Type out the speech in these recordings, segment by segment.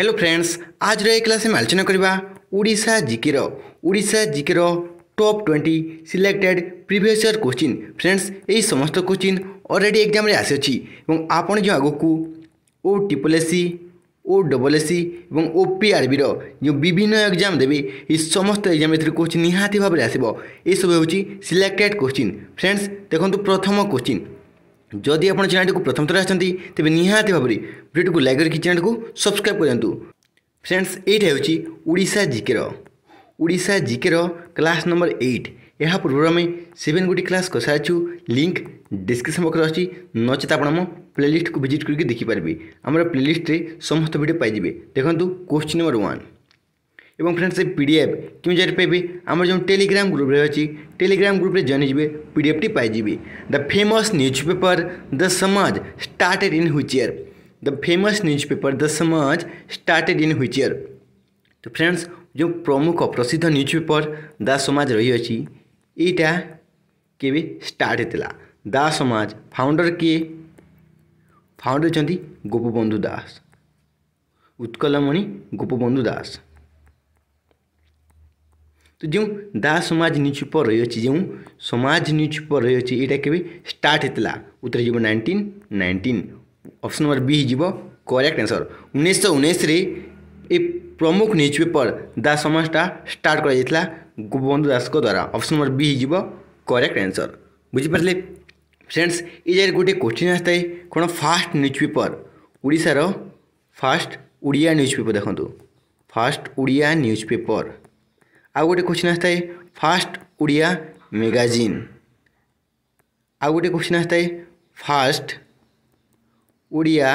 hello friends আজর এই ক্লাসে আমি আলোচনা করা ওড়শা জিকের ওড়শা জিকের top twenty selected previous year question friends এই সমস্ত কোশ্চিন অলরেডি এক্সামে আসিছি এবং আপনার যে আগুক O triple SC O double SC এবং ও পিআরবির যে বিভিন্ন এক্সাম দেবে এই সমস্ত এক্সাম এর কোশ্চিন নিহতি ভাবে আসব এইসব হচ্ছে সিলেক্টেড কোশ্চিন ফ্রেন্ডস দেখুন প্রথম কোশ্চিন जदि आप चैनल को प्रथम थर आते निहाती भाव भिडियो को लाइक करके चैनल को सब्सक्राइब करूँ फ्रेंड्स यहाँ हूँ ओडा जिकेर ओडा जिकेर क्लास नंबर एट यह पूर्व में सेवेन गोटी क्लास कर सारी लिंक डिस्क्रिप्सन बक्स अच्छी नचे आप प्लेलीस्ट को भिजिट करके देखिपारे आम प्लेलीस्ट समस्त भिड पाइबे देखो क्वेश्चन नंबर व्वान और फ्रेंड्स से पी डी एफ क्यों जारी पाइबे आम जो टेलीग्राम ग्रुप रही टेलीग्राम ग्रुप जॉन पी डी एफ टी पाइबे the famous newspaper the Samaj started in which year the famous newspaper the Samaj started in which year तो फ्रेंड्स जो प्रमुख प्रसिद्ध न्यूज पेपर द समाज रही अच्छी यहाँ के स्टार्ट होता द समाज फाउंडर किए फाउंडर अच्छा गोपबंधु दास उत्कलमणि गोपबंधु दास তো যে দা সমাজ নিউজ পেপর রয়েছে যে সমাজ নিউজ পেপর রয়েছে এটা কেবে স্টার্ট হয়েছিল উত্তর যাব nineteen nineteen option number B যাব করেক্ট আনসর উনিশশো উনিশে এই প্রমুখ নিউজ পেপর দা সমাজটা স্টার্ট করা যাই ଗୋପବନ୍ଧୁ ଦାସଙ୍କ ଦ୍ୱାରା ଅପସନ୍ ନମ୍ବର ବି ହେଇଯିବ କରେକ୍ଟ ଆନ୍ସର୍ ବୁଝିପାରିଲେ ଫ୍ରେଣ୍ଡସ୍ ଏ ଜାଗାରେ ଗୋଟିଏ କୋଶ୍ଚିନ୍ ଆସିଥାଏ କ'ଣ ଫାଷ୍ଟ ନ୍ୟୁଜ୍ ପେପର୍ ଓଡ଼ିଶାର ଫାଷ୍ଟ ଓଡ଼ିଆ ନ୍ୟୁଜ୍ ପେପର୍ ଦେଖନ୍ତୁ ଫାଷ୍ଟ ଓଡ଼ିଆ ନ୍ୟୁଜ୍ ପେପର୍ ଆଉ ଗୋଟେ କୋଶ୍ଚିନ୍ ଆସିଥାଏ ଫାଷ୍ଟ ଓଡ଼ିଆ ମେଗାଜିନ୍ ଆଉ ଗୋଟେ କୋଶ୍ଚିନ୍ ଆସିଥାଏ first Odia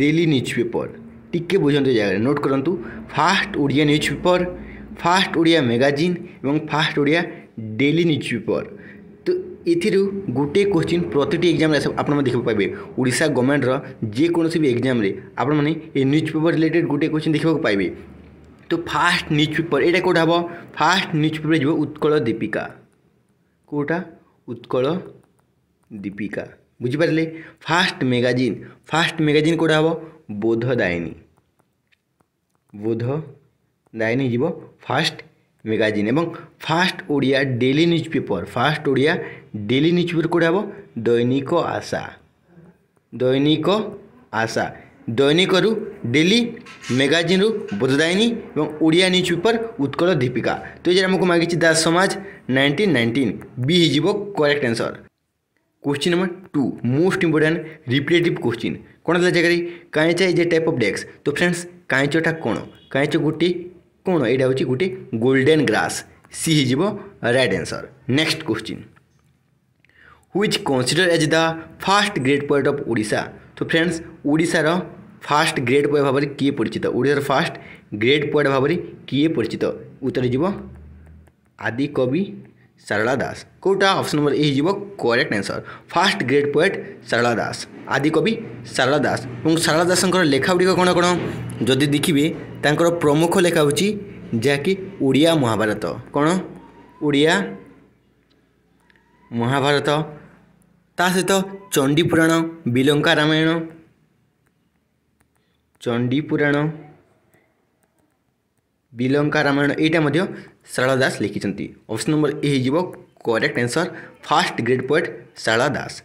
daily newspaper টিকে বুঝতে জায়গায় নোট করতু first Odia news newspaper first Odia magazine এবং first Odia daily newspaper তো এথিরু গোটে কোশ্চিন প্রতিটি এক্সামে আপনার দেখতে পাইবে ওড়শা গভর্নমেন্টর যেকোনসি বি এক্সামে আপনার এই নিউজ পেপর রিলেটেড গোটে কোশ্চিন দেখবাকে পাইবে तो फास्ट न्यूज पेपर ये कौट हम फास्ट न्यूज पेपर जो उत्कल दीपिका कौटा उत्कल दीपिका बुझिपारे फास्ट मेगाजिन फास्ट मैगजीन कौटा हम बोध दायन बोध दायन जीव first magazine first Odia daily newspaper first Odia daily newspaper कौटा हम दैनिक आशा दैनिक आशा দৈনিকরু ডেলি ম্যাগাজিনরু বোধদায়িনী এবং ওড়িয়া নিউজ পেপর উৎকল দীপিকা তো এর আমাকে মাগিছি দাস সমাজ নাইনটিন নাইনটিন বি হয়ে correct answer question number two most important repetitive question কোণ দেওয়া জায়গায় কাঁচা is a type of desk তো ফ্রেন্ডস কাঁচটা কোণ কাঁচ গোটি কোণ এইটা হচ্ছে গোটি গোল্ডেন গ্রাস সি হয়ে right answer next question which consider as the first great poet of Odisha তো ଫ୍ରେଣ୍ଡସ୍ ଓଡ଼ିଶାର ফার্স্ট গ্রেড বয় ভাবে কি পরিচিত ওড়িশার ফার্স্ট গ্রেড পোয়েট ভাবে কি পরিচিত উত্তরে যাব আদি কবি সারলা দাস কোটা অপশন নম্বর এ যাব correct answer first great poet Sarala Das আদি কবি সারলা দাস এবং সারলা দাসঙ্কর লেখাগুড়ি কোণ কোণ যদি দেখিবে তাঁর প্রমুখ লেখা হচ্ছে যা কি ওড়িয়া মহাভারত কোণ ওড়িয়া মহাভারত ता सहित पुराण बिलंका रामायण चंडीपुराण बिलंका रामायण ये शारा दास लिखिंट ऑप्शन नंबर ए हो correct answer first great poet शारा Das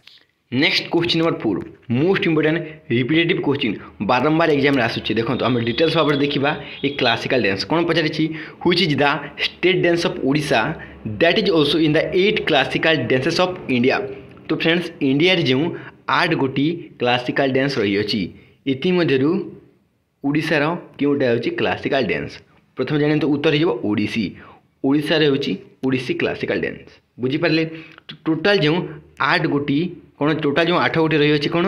next question number four most important repetitive question बारंबार एग्जाम आसूँ देखो आम डिटेल्स भाव देखा ये क्लासिकाल डांस कौन पचारिच is the state dance of Odisha that is also in the eight classical dances of India তো ফ্রেন্ডস ইন্ডিয়ার যে আট গোটি ক্লাসিকাল ড্যান্স রয়েছে ইতিমধ্যে ଓଡ଼ିଶାର କେଉଁଟା ହେଉଛି କ୍ଲାସିକାଲ୍ ଡ୍ୟାନ୍ସ ପ୍ରଥମେ ଜାଣନ୍ତୁ ଉତ୍ତର ହେଇଯିବ ଓଡ଼ିଶୀ ଓଡ଼ିଶାରେ ହେଉଛି ଓଡ଼ିଶୀ କ୍ଲାସିକାଲ୍ ଡ୍ୟାନ୍ସ ବୁଝିପାରିଲେ ଟୋଟାଲ୍ ଯେଉଁ ଆଠ ଗୋଟି କ'ଣ ଟୋଟାଲ୍ ଯେଉଁ ଆଠ ଗୋଟି ରହିଅଛି କ'ଣ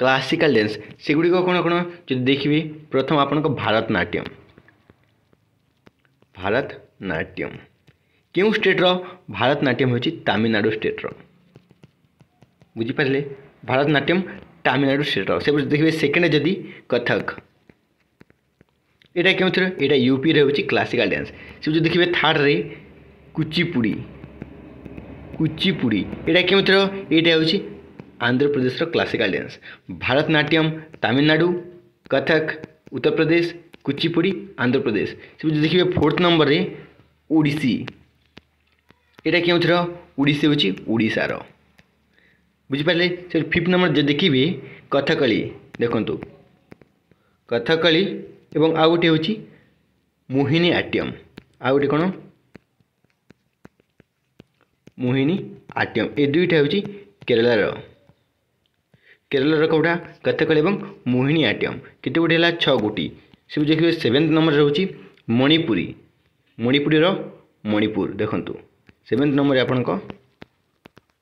କ୍ଲାସିକାଲ୍ ଡ୍ୟାନ୍ସ ସେଗୁଡ଼ିକ କ'ଣ କ'ଣ ଯଦି ଦେଖିବେ ପ୍ରଥମ ଆପଣଙ୍କ ଭାରତନାଟ୍ୟମ ଭାରତନାଟ୍ୟମ କେଉଁ ଷ୍ଟେଟ୍ର ଭାରତନାଟ୍ୟମ ହେଉଛି ତାମିଲନାଡ଼ୁ ଷ୍ଟେଟ୍ର बुझिपारे ଭାରତନାଟ୍ୟମ ତାମିଲନାଡ଼ୁ ଷ୍ଟେଟ୍ର ସେପଟେ ଦେଖିବେ ସେକେଣ୍ଡ ଯଦି କଥକ ଏଇଟା କେଉଁଥିରେ ଏଇଟା ୟୁପିରେ ହେଉଛି କ୍ଲାସିକାଲ ଡ୍ୟାନ୍ସ ସେପଟେ ଦେଖିବେ ଥାର୍ଡ଼ରେ କୁଚିପୁଡ଼ି କୁଚିପୁଡ଼ି ଏଇଟା କେଉଁଥିର ଏଇଟା ହେଉଛି ଆନ୍ଧ୍ରପ୍ରଦେଶର କ୍ଲାସିକାଲ ଡ୍ୟାନ୍ସ ଭାରତନାଟ୍ୟମ ତାମିଲନାଡ଼ୁ କଥକ ଉତ୍ତରପ୍ରଦେଶ କୁଚିପୁଡ଼ି ଆନ୍ଧ୍ରପ୍ରଦେଶ ସେପଟେ ଦେଖିବେ ଫୋର୍ଥ ନମ୍ବରରେ ଓଡ଼ିଶୀ ଏଇଟା କେଉଁଥିର ଓଡ଼ିଶୀ ହେଉଛି ଓଡ଼ିଶାର ବୁଝିପାରିଲେ ସେଠି ଫିଫ୍ଥ ନମ୍ବର ଯଦି ଦେଖିବି କଥକଳି ଦେଖନ୍ତୁ କଥକଳି ଏବଂ ଆଉ ଗୋଟେ ହେଉଛି ମୋହିନୀ ଆଟ୍ୟମ୍ ଆଉ ଗୋଟେ କ'ଣ ମୋହିନୀ ଆଟ୍ୟମ୍ ଏ ଦୁଇଟା ହେଉଛି କେରଳାର କେରଳାର କେଉଁଟା କଥକଳି ଏବଂ ମୋହିନୀ ଆଟ୍ୟମ୍ କେତେ ଗୋଟେ ହେଲା ଛଅ ଗୋଟି ସବୁ ଦେଖିବେ ସେଭେନ୍ଥ ନମ୍ବର ରହୁଛି ମଣିପୁରୀ ମଣିପୁରୀର ମଣିପୁର ଦେଖନ୍ତୁ ସେଭେନ୍ଥ ନମ୍ବରରେ ଆପଣଙ୍କ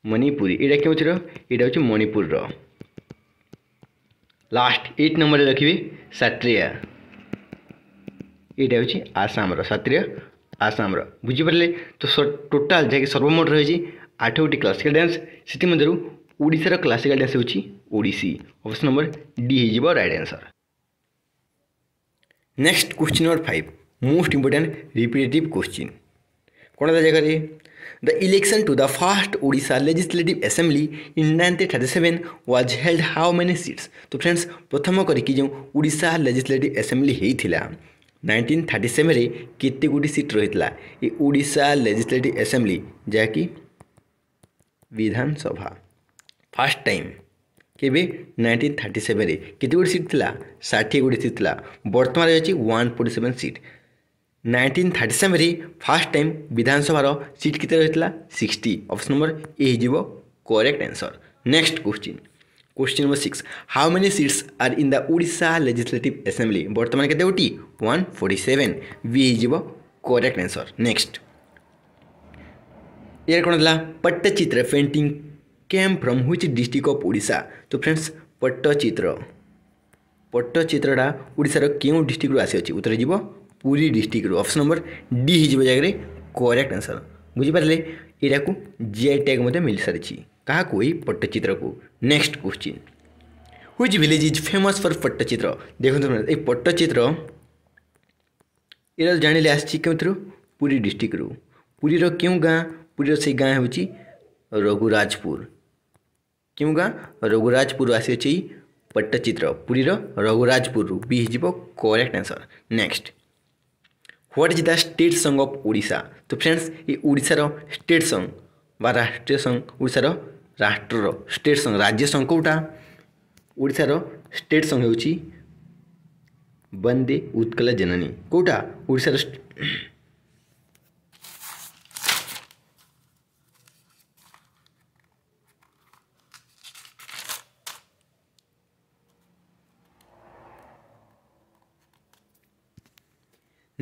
ମଣିପୁରୀ ଏଇଟା କେଉଁଥିର ଏଇଟା ହେଉଛି ମଣିପୁରର ଲାଷ୍ଟ ଏଇଟ୍ ନମ୍ବରରେ ରଖିବେ ସାତ୍ରିଆ ଏଇଟା ହେଉଛି ଆସାମର ସାତ୍ରିଆ ଆସାମର ବୁଝିପାରିଲେ ତ ଟୋଟାଲ୍ ଯାହାକି ସର୍ବମୋଟ ରହିଛି ଆଠ ଗୋଟି କ୍ଲାସିକାଲ୍ ଡ୍ୟାନ୍ସ ସେଥିମଧ୍ୟରୁ ଓଡ଼ିଶାର କ୍ଲାସିକାଲ୍ ଡ୍ୟାନ୍ସ ହେଉଛି ଓଡ଼ିଶୀ ଅପସନ୍ ନମ୍ବର ଡି ହେଇଯିବ right answer next question number five most important repetitive question कौन तो जागा तो रे the election to the first Odisha legislative assembly in nineteen thirty seven was held how many seats तो friends प्रथम करके जो ओडिशा लेजिस्लेटिव आसेम्बली होता नाइंटीन थर्टी सेवेन केत गुडी सीट रही है ये ओडिशा लेजिस्लेटिव आसेम्बली जहाँकि विधानसभा फास्ट टाइम केवे नाइंटीन थर्टी सेवेन केते गुडी सीट थी षाठी गुडी सीट थी बर्तमान रही one forty seven seat nineteen thirty ସେଭେନ୍ରେ ଫାର୍ଷ୍ଟ ଟାଇମ୍ ବିଧାନସଭାର ସିଟ୍ କେତେ ରହିଥିଲା ସିକ୍ସଟି ଅପସନ୍ ନମ୍ବର ଏ ହେଇଯିବ correct answer next question question number six how many seats are in the Odisha legislative assembly ବର୍ତ୍ତମାନ କେତେ ଗୋଟି ୱାନ୍ ଫୋର୍ଟି ସେଭେନ୍ ବି ହେଇଯିବ correct answer next ଏହାର କ'ଣ ହେଲା Pattachitra painting came from which district of Odisha ତ friends Pattachitra ପଟ୍ଟଚିତ୍ରଟା ଓଡ଼ିଶାର କେଉଁ ଡିଷ୍ଟ୍ରିକ୍ଟରୁ ଆସିଅଛି ଉତ୍ତର ଯିବ Puri district option number D is जगह करेक्ट आंसर बुझिपारे यहाँ को जेआई टैग मैं मिल सारी क्या पट्टचित्र को next question which village is famous for Pattachitra देखते ये पट्टचित्र यार जान लें आंथ्रु पुरी डिस्ट्रिक्ट पुरीर क्यों गाँ पुरीर से गाँ हूँ रघुराजपुर क्यों गाँ रघुराजपुर आसी पट्टचित्र पुरीर रघुराजपुर बी हो correct answer next what is the state song of Odisha তো ফ্রেন্ডস এই ওড়িশার স্টেট সং বা রাষ্ট্রীয় সং ওড়িশার রাষ্ট্রর স্টেট সং রাজ্য সং কোটা ওড়িশার স্টেট সং হচ্ছে বন্দে উৎকল জননী কোটা ওড়িশার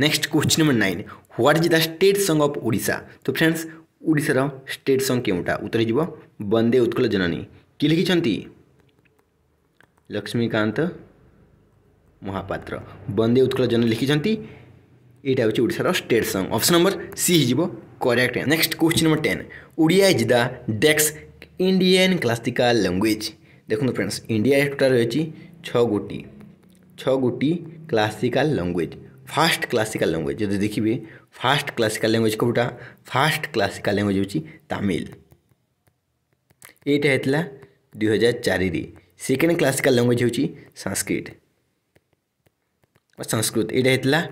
next question number nine what is the state song of Orissa तो फ्रेंड्स उड़ीसा स्टेट संग के उत्तर जीव बंदे उत्कल जननी कि लिखी लक्ष्मीकांत महापात्र बंदे उत्कल जननी लिखिं यहाँ होशार स्टेट संग अपन नंबर सी हो correct next question number ten Odia is the sixth Indian classical language देखो फ्रेंड्स इंडिया एक रही छोटी छोटी classical language first classical language जो देखिए फास्ट क्लासिकल लैंग्वेज कौटा फास्ट क्लासिकल लैंग्वेज हूँ तामिल यहाँ दुई हजार चार सेकेंड क्लासिकल लैंग्वेज हूँ संस्कृत संस्कृत यहाँ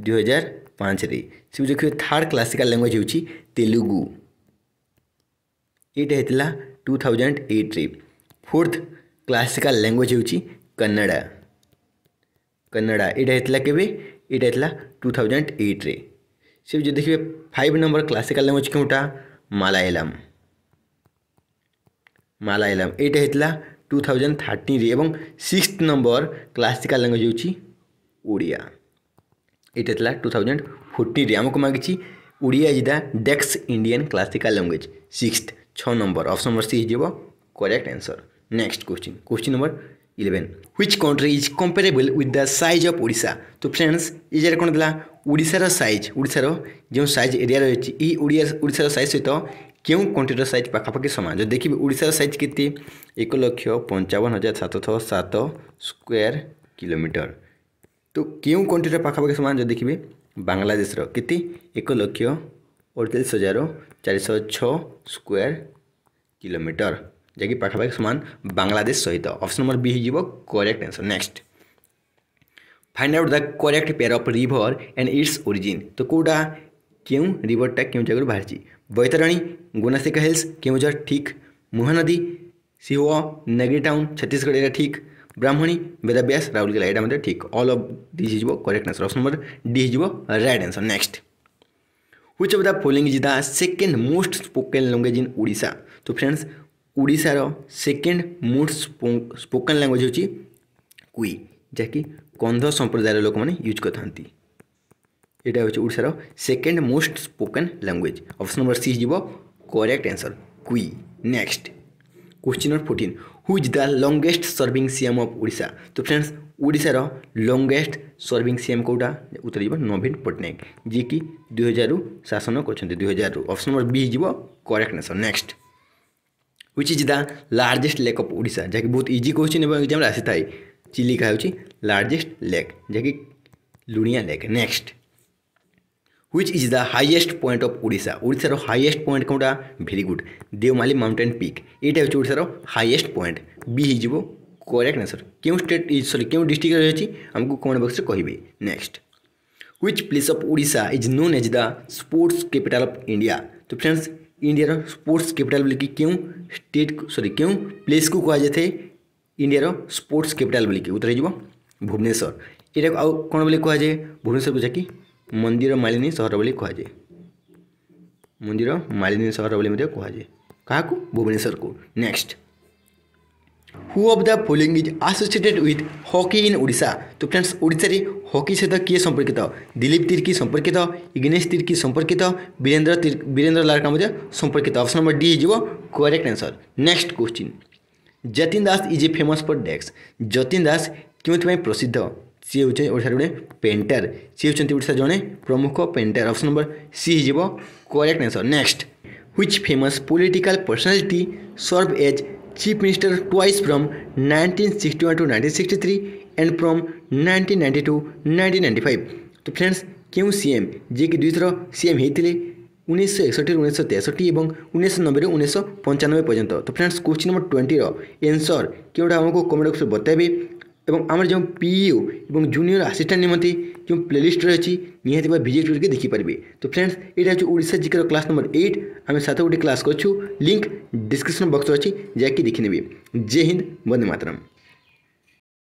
दुई हजार पाँच रे देखिए थार्ड क्लासिकल लैंग्वेज हूँ तेलुगु यहाँ टू थाउजेंड एट्रे फोर्थ क्लासिकल लैंग्वेज हूँ कन्नड़ा कन्नड़ा यहाँ के ଏଇଟା ହେଇଥିଲା ଟୁ ଥାଉଜେଣ୍ଡ ଏଇଟ୍ରେ ସେ ଯଦି ଦେଖିବେ ଫାଇଭ୍ ନମ୍ବର କ୍ଲାସିକାଲ୍ ଲାଙ୍ଗୁଏଜ୍ କେଉଁଟା ମାଲାୟାଲାମ ମାଲାୟାଲାମ ଏଇଟା ହେଇଥିଲା ଟୁ ଥାଉଜେଣ୍ଡ ଥାର୍ଟିନ୍ରେ ଏବଂ ସିକ୍ସଥ ନମ୍ବର କ୍ଲାସିକାଲ୍ ଲାଙ୍ଗୁଏଜ୍ ହେଉଛି ଓଡ଼ିଆ ଏଇଟା ଥିଲା ଟୁ ଥାଉଜେଣ୍ଡ ଫୋର୍ଟିନ୍ରେ ଆମକୁ ମାଗିଛି Odia is the sixth Indian classical language sixth ଛଅ ନମ୍ବର ଅପସନ୍ ନମ୍ବର ସି ହେଇଯିବ correct answer next question question number eleven which country is comparable with the size of Odisha ତ friends ଏଇଟାରେ କ'ଣ ଥିଲା ଓଡ଼ିଶାର ସାଇଜ୍ ଓଡ଼ିଶାର ଯେଉଁ ସାଇଜ୍ ଏରିଆ ରହିଛି ଏହି ଓଡ଼ିଆ ଓଡ଼ିଶାର ସାଇଜ୍ ସହିତ କେଉଁ କଣ୍ଟ୍ରିର ସାଇଜ୍ ପାଖାପାଖି ସମାନ ଯଦି ଦେଖିବେ ଓଡ଼ିଶାର ସାଇଜ୍ କେତେ ଏକ ଲକ୍ଷ ପଞ୍ଚାବନ ହଜାର ସାତଶହ ସାତ ସ୍କୋୟାର କିଲୋମିଟର ତ କେଉଁ କଣ୍ଟ୍ରିର ପାଖାପାଖି ସମାନ ଯଦି ଦେଖିବେ ବାଂଲାଦେଶର କେତେ ଏକ ଲକ୍ଷ ଅଡ଼ଚାଳିଶ ହଜାର ଚାରିଶହ ଛଅ ସ୍କୋୟାର କିଲୋମିଟର जैक पाखापाखि सामान बांग्लादेश सहित अप्सन नंबर बी हो correct answer next find out the correct pair of river and its origin तो कौटा के रिभरटा क्यों जगह बाहर बैतराणी गुनासिका हिल्स केवजर ठीक महानदी सीओ नगरी टाउन छत्तीसगढ़ एरिया ठीक ब्राह्मणी वेदाव्यास राउरकेला यहाँ ठीक all of this is correct answer option number D हो right answer next which of the following the second most spoken language in Odisha तो फ्रेंड्स ଓଡ଼ିଶାର सेकेंड ମୋଷ୍ଟ स्पोकन लांगुएज हूँ କୁଇ ଯାହାକି कंध संप्रदायर लोक मैंने यूज ଏଇଟା ହେଉଛି ଓଡ଼ିଶାର second most spoken language option number C ଯିବ correct answer Kui next question number fourteen who the longest serving CM of Odisha तो फ्रेंड्स ओडार लंगेस्ट सर्विंग सीएम कौटा उत्तर जीव नवीन पट्टनायक जी कि दुई हजार शासन कर दुई हजार अप्सन नंबर बी जीव correct answer next which is the largest lake of Odisha ଯାହାକି ବହୁତ ଇଜି କ୍ୱେଶ୍ଚିନ୍ ଏବଂ ଏକ୍ଜାମ୍ରେ ଆସିଥାଏ ଚିଲିକା ହେଉଛି ଲାର୍ଜେଷ୍ଟ ଲେକ୍ ଯାହାକି ଲୁଣିଆ lake next which is the highest point of Odisha ଓଡ଼ିଶାର ହାଇଏଷ୍ଟ ପଏଣ୍ଟ କେଉଁଟା very good Deomali mountain peak ଏଇଟା ହେଉଛି ଓଡ଼ିଶାର ହାଇଏଷ୍ଟ ପଏଣ୍ଟ ବି ହେଇଯିବ କରେକ୍ଟ ଆନ୍ସର କେଉଁ ଷ୍ଟେଟ୍ ସରି କେଉଁ ଡିଷ୍ଟ୍ରିକ୍ଟରେ ରହିଛି ଆମକୁ କମେଣ୍ଟ ବକ୍ସରେ କହିବେ next which place of Odisha is known as the sports capital of India ତ ଫ୍ରେଣ୍ଡସ୍ इंडिया स्पोर्ट्स कैपिटल बोल के क्यों स्टेट सॉरी क्यों प्लेस को कहा जाए इंडिया स्पोर्ट्स कैपिटल बोल के उत्तर हो भुवनेश्वर यह कौन बोले कहुए भुवनेश्वर बुझा कि मंदिर मालिनी सहर बोली कहुए मंदिर मालिनी सहर बोली मतलब कहुए क्या भुवनेश्वर को next who of the following is associated with hockey in Odisha তো ফ্রেন্ডস ওড়িশারে হকি সহ কি সম্পর্কিত দিলীপ তির্কি সম্পর্কিত ইগ্নেশ তির্কি সম্পর্কিত বীরেন্দ্র বীরেন্দ্র লারকা মধ্যে সম্পর্কিত অপশন নম্বর ডি হয়ে correct answer next question Jatin Das is a famous for ডেক্স যতীন দাস কেউপাই প্রসিদ্ধ সি হচ্ছে ওড়িশার গোটে পেন্টর সি হচ্ছেন ওড়িশা জনে প্রমুখ পেন্টর অপশন নম্বর সি হয়ে correct answer next which famous political personality served as chief minister twice from 1961 to 1963 and from 1992 1995 तो फ्रेंड्स क्यों सीएम ଯିଏକି ଦୁଇଥର ସିଏମ୍ ହେଇଥିଲେ ଉଣେଇଶହ ଏକଷଠିରୁ ଉଣେଇଶହ ତେଷଠି ଏବଂ ଉଣେଇଶହ ନବେରୁ ଉଣେଇଶହ ପଞ୍ଚାନବେ ପର୍ଯ୍ୟନ୍ତ ତ ଫ୍ରେଣ୍ଡସ୍ କୋଶ୍ଚିନ୍ ନମ୍ବର ଟ୍ୱେଣ୍ଟିର ଏନ୍ସର୍ କେଉଁଟା ଆମକୁ କମେଣ୍ଟ ବକ୍ସରେ ବତାଇବେ এবং আমরা যে পিইউ এবং জুনিয়র অ্যাসিস্ট্যান্ট নিমতি কিউ প্লেলিস্ট রয়েছে নিহতেবা ভিজিট করে দেখি পারবি তো फ्रेंड्स এটা হচ্ছে ওড়িশা জি ক্লাস নম্বর 8 আমি সাথে গুটি ক্লাস করছো লিংক ডেসক্রিপশন বক্স আছে যা কি দেখনিবে জয় হিন্দ বন্দে মাতরম